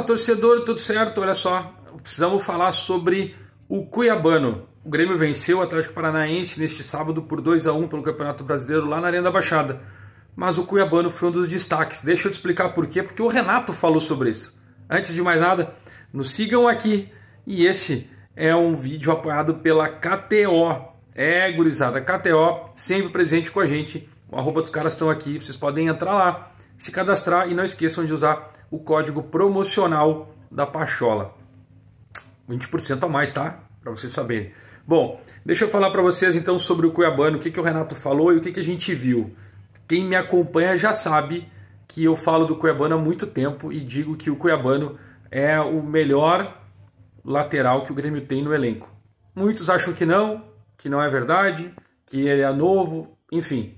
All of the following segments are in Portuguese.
Fala torcedor, tudo certo? Olha só, precisamos falar sobre o Cuiabano. O Grêmio venceu o Atlético Paranaense neste sábado por 2 a 1 pelo Campeonato Brasileiro lá na Arena da Baixada. Mas o Cuiabano foi um dos destaques. Deixa eu te explicar por quê, porque o Renato falou sobre isso. Antes de mais nada, nos sigam aqui. E esse é um vídeo apoiado pela KTO. É, gurizada, KTO, sempre presente com a gente. O arroba dos caras estão aqui, vocês podem entrar lá, se cadastrar e não esqueçam de usar o código promocional da Pachola. 20% a mais, tá? Para vocês saberem. Bom, deixa eu falar para vocês então sobre o Cuiabano, o que, que o Renato falou e o que, que a gente viu. Quem me acompanha já sabe que eu falo do Cuiabano há muito tempo e digo que o Cuiabano é o melhor lateral que o Grêmio tem no elenco. Muitos acham que não, que não é verdade, que ele é novo, enfim.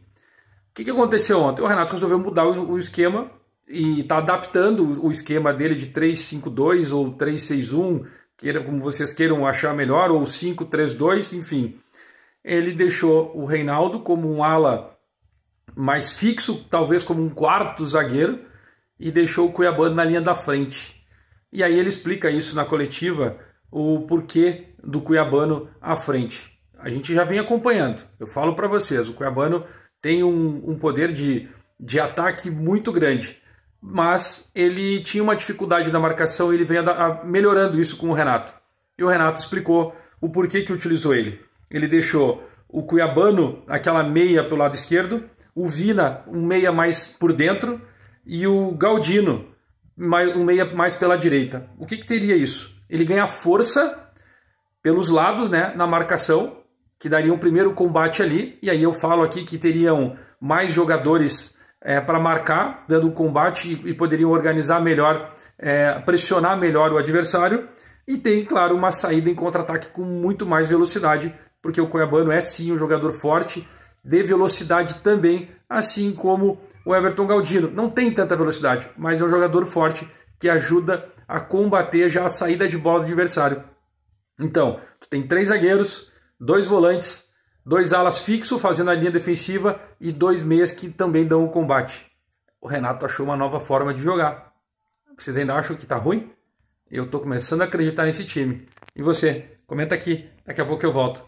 O que, que aconteceu ontem? O Renato resolveu mudar o esquema e está adaptando o esquema dele de 3-5-2 ou 3-6-1, queira como vocês queiram achar melhor, ou 5-3-2, enfim. Ele deixou o Reinaldo como um ala mais fixo, talvez como um quarto zagueiro, e deixou o Cuiabano na linha da frente. E aí ele explica isso na coletiva, o porquê do Cuiabano à frente. A gente já vem acompanhando. Eu falo para vocês, o Cuiabano tem um, um poder de, de ataque muito grande mas ele tinha uma dificuldade na marcação e ele vem melhorando isso com o Renato. E o Renato explicou o porquê que utilizou ele. Ele deixou o Cuiabano, aquela meia pelo lado esquerdo, o Vina, um meia mais por dentro, e o Galdino, um meia mais pela direita. O que, que teria isso? Ele ganha força pelos lados, né, na marcação, que daria um primeiro combate ali, e aí eu falo aqui que teriam mais jogadores é, para marcar, dando um combate e, e poderiam organizar melhor, é, pressionar melhor o adversário. E tem, claro, uma saída em contra-ataque com muito mais velocidade, porque o Cuiabano é sim um jogador forte, de velocidade também, assim como o Everton Galdino. Não tem tanta velocidade, mas é um jogador forte que ajuda a combater já a saída de bola do adversário. Então, tu tem três zagueiros, dois volantes, dois alas fixo fazendo a linha defensiva e dois meias que também dão o combate. O Renato achou uma nova forma de jogar. Vocês ainda acham que está ruim? Eu estou começando a acreditar nesse time. E você? Comenta aqui. Daqui a pouco eu volto.